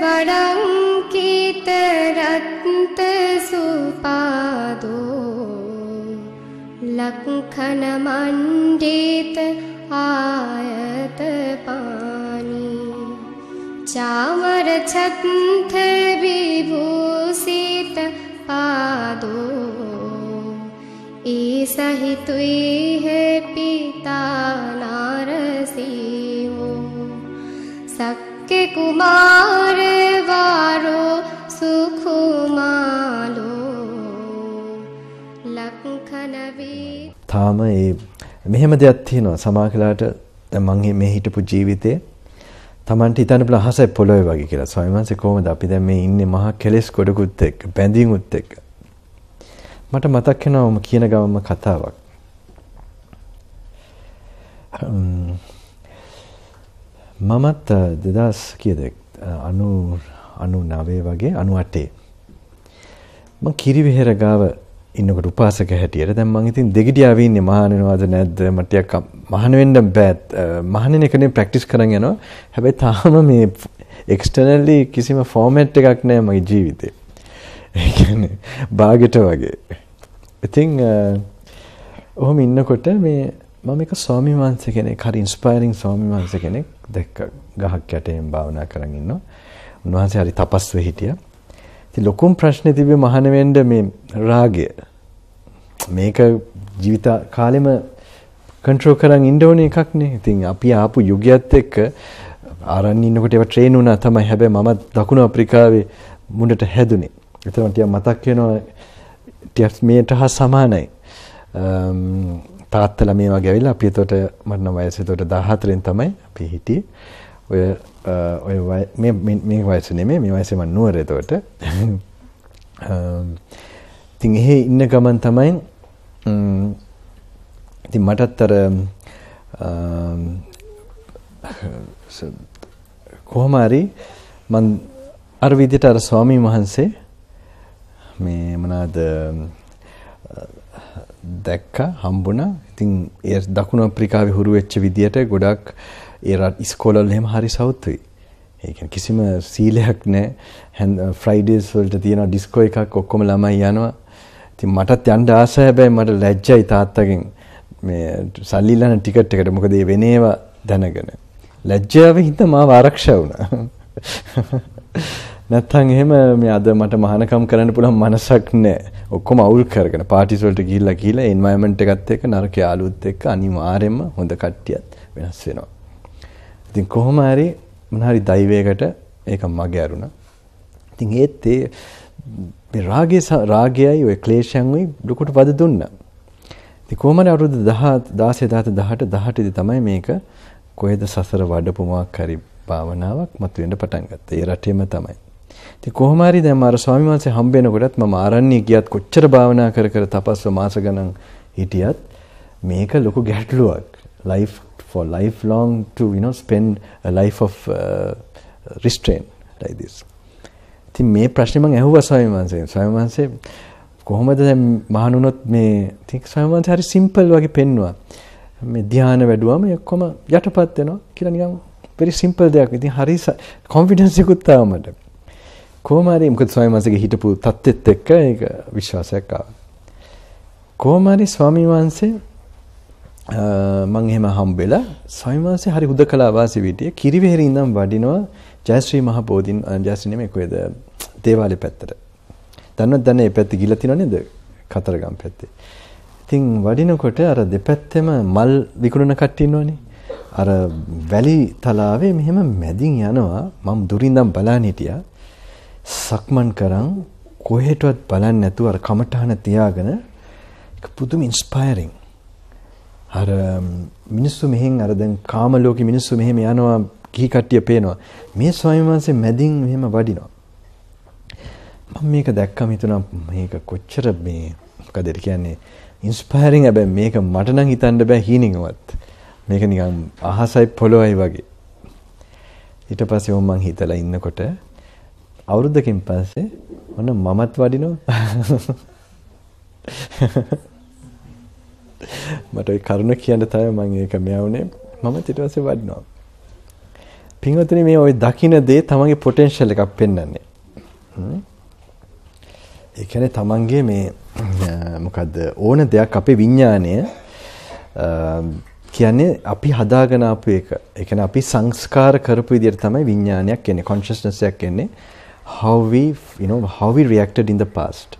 बरङ्कित रन्त सुपदो लण्डित आयत पानी विभूषित पादो ई त्वे पिता नारसि કે કુમાર વારો સુખુમાલો ලක්ඛනවී තාම ඒ මෙහෙම දෙයක් තියෙනවා සමාකලාට මම මේ හිටපු ජීවිතේ තමන්ට හිතන්න පුළුවන් අහස පොළොවේ වගේ කියලා. ස්වාමීන් වහන්සේ කොහොමද අපි දැන් මේ ඉන්නේ මහා කෙලෙස් ගොඩකුත් එක්ක, බැඳීමුත් එක්ක. මට මතක් වෙනවා මම කියන ගමම කතාවක්. මමත් දෙදස් කියද අනු අනු නවේ වගේ අනු අටේ. මං කිරිවිහෙර ගාව ඉන්නකට උපාසක හැටියට දැන් මං ඉතින් දෙගිඩියාවේ ඉන්නේ මහානෙනවද නැද්ද මට ටිකක් මහාන වෙන්න බෑ මහානෙන එකනේ ප්‍රැක්ටිස් කරන් යනවා හැබැයි තාම මේ එක්ස්ටර්නලි කිසිම ෆෝමැට් එකක් නැහැ මගේ ජීවිතේ ඒ කියන්නේ බාගෙට වගේ ඉතින් ඔහොම ඉන්නකොට මේ මම එක ස්වාමි වහන්සේ කෙනෙක් හරි ඉන්ස්පයරින් ස්වාමි වහන්සේ කෙනෙක් දැක්ක ගහක් යටින් භාවනා කරන් ඉන්නවා. උන්වහන්සේ හරි තපස්ව හිටියා. ඉතින් ලොකුම ප්‍රශ්නේ තිබ්බේ මහණෙවෙන්ද මේ රාගය. මේක ජීවිත කාලෙම කන්ට්‍රෝල් කරන් ඉන්න ඕනේ එකක් නේ. ඉතින් අපි ආපු යුගයත් එක්ක ආරණ්‍ය ඉන්නකොට ඒවා ට්‍රේන් වුණා තමයි. හැබැයි මම දකුණු අප්‍රිකාවේ මුණට හැදුනේ. ඒතරම් ටිකක් මතක් වෙනවා ටිකක් මේට හා සමානයි. තාත්තලා මේ වගේ ඇවිල්ලා අපි එතකොට මට නම් වයස එතකොට 14න් තමයි අපි හිටියේ. ඔය ඔය මේ මේ වයස නෙමෙයි මේ වයසේ මම නුවර එතකොට. ඉතින් එහෙ ඉන්න ගමන් තමයි ඉතින් මටත් අර කොහොම හරි මම අර විදිහට අර ස්වාමීන් වහන්සේ මේ මොනවාද දැක්කා හම්බුණා. ඉතින් ඒ දකුණු අප්‍රිකාවේ හුරු වෙච්ච විදියට ගොඩක් ඒ ඉස්කෝලවල එහෙම හරි සවුත්තුයි. ඒ කියන්නේ කිසිම සීලයක් නැහැ. ෆ්‍රයිඩේස් වලට තියෙන ඩිස්කෝ එකක් ඔක්කොම ළමයි යනවා. ඉතින් මටත් යන්න ආසයි හැබැයි මට ලැජ්ජයි තාත්තගෙන් මේ සල්ලිලන ටිකට් එකට. මොකද මේ වෙනේව දැනගෙන. ලැජ්ජාව හින්දා මාව ආරක්ෂා වුණා. නැත්තම් එහෙම මේ අද මට මහානකම් කරන්න පුළුවන් මනසක් නැහැ. ඔක්කොම අවුල් කරගෙන පාටිස් වලට ගිහිල්ලා ගිහිල්ලා එන්වයරන්මන්ට් එකත් එක්ක නරක යාළුවොත් එක්ක අනිවාර්යයෙන්ම හොඳ කට්ටියත් වෙනස් වෙනවා. ඉතින් කොහොම හරි මොන හරි දෛවයකට ඒක මගේ අරුණා. ඉතින් ඒත් ඒ මේ රාගයේ රාගයයි ඔය ක්ලේශයන් උයි ලොකුට වද දුන්නා. ඉතින් කොහොමද අවුරුදු 10 16 17 18 දී තමයි මේක කොහෙද සසර වඩපු මොකක් හරි භාවනාවක් මතුවෙන්න පටන් ගත්තේ. ඒ රටේම තමයි. ඉතින් කොහොම හරි දැන් මාර ස්වාමීන් වහන්සේ හම්බ වෙනකොටත් මම ආරණ්‍ය ගියත් කොච්චර භාවනා කර කර තපස්ව මාස ගණන් හිටියත් මේක ලොකු ගැටලුවක්. life for lifelong to you know spend a life of uh, restraint like this. ඉතින් මේ ප්‍රශ්නේ මම ඇහුවා ස්වාමීන් වහන්සේගෙන්. ස්වාමීන් වහන්සේ කොහොමද දැන් මහණුනොත් මේ ඉතින් ස්වාමීන් වහන්සේ හරි සිම්පල් වගේ පෙන්නවා. මේ ධානය වැඩුවම ඔක්කොම යටපත් වෙනවා කියලා නිකන් very simple දෙයක්. ඉතින් හරි confidence එකක් තාමට. කොහොම හරි මොකද ස්වාමීන් වහන්සේගේ හිටපු தත්ත්වෙත් එක්ක ඒක විශ්වාසයක් ආවා. කොහොම හරි ස්වාමීන් වහන්සේ මම එහෙම හම්බෙලා ස්වාමීන් වහන්සේ හරි හුදකලා වාසී විදිය කිරිවෙහෙරේ ඉඳන් වඩිනවා ජයශ්‍රී මහ බෝධින් ජයශ්‍රී නෙමෙයි කොහෙද දේවාලේ පැත්තට. දන්නවද දන්නේ මේ පැත්තේ ගිහිල්ලා තියෙනව නේද? කතරගම පැත්තේ. ඉතින් වඩිනකොට අර දෙපැත්තෙම මල් විකුණන කට්ටිය ඉන්නවනේ. අර වැලි තලාවේ මෙහෙම මැදින් යනවා මම දුරින්නම් බලන් හිටියා. සක්මන් කරන් කොහෙටවත් බලන්නේ නැතුව අර කමටහන තියාගෙන ඒක පුදුම ඉන්ස්පයරින්. අර මිනිස්සු මෙහෙන් අර දැන් කාම ලෝකේ මිනිස්සු මෙහෙම යනවා ගිහි කට්ටිය පේනවා. මේ ස්වාමීන් වහන්සේ මැදින් මෙහෙම වඩිනවා. මම මේක දැක්කම හිතුණා මේක කොච්චර මේ මොකද කියන්නේ ඉන්ස්පයරින් හැබැයි මේක මට නම් හිතන්න බෑ හීනින්වත්. මේක නිකන් අහසයි පොළොවයි වගේ. ඊට පස්සේ මම හිතලා ඉන්නකොට අවුරුද්දකින් පස්සේ ඔන්න මමත් වඩිනවා. මට ඒ කරුණ කියන්න තමයි මම ඒක මෙයා උනේ. මම ඊට පස්සේ වඩිනවා. පින්වතුනි මේ ওই දකින්න දේ තමන්ගේ පොටෙන්ෂල් එකක් පෙන්වන්නේ. ඒ කියන්නේ තමන්ගේ මේ මොකද්ද ඕන දෙයක් අපේ විඥාණය කියන්නේ අපි හදාගෙන ආපු එක. ඒ කියන්නේ අපි සංස්කාර කරපු විදිහට තමයි විඥානයක් එන්නේ. කොන්ෂස්නස් එකක් එන්නේ. how we you know how we reacted in the past